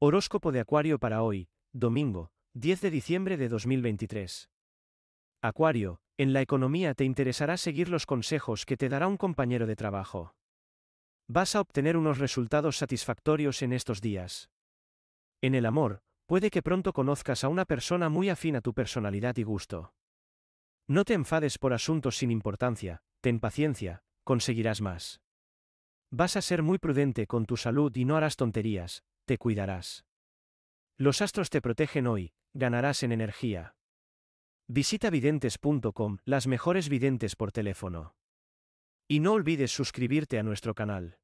Horóscopo de Acuario para hoy, domingo, 10 de diciembre de 2023. Acuario, en la economía te interesará seguir los consejos que te dará un compañero de trabajo. Vas a obtener unos resultados satisfactorios en estos días. En el amor, puede que pronto conozcas a una persona muy afín a tu personalidad y gusto. No te enfades por asuntos sin importancia, ten paciencia, conseguirás más. Vas a ser muy prudente con tu salud y no harás tonterías, te cuidarás. Los astros te protegen hoy, ganarás en energía. Visita videntes.com, las mejores videntes por teléfono. Y no olvides suscribirte a nuestro canal.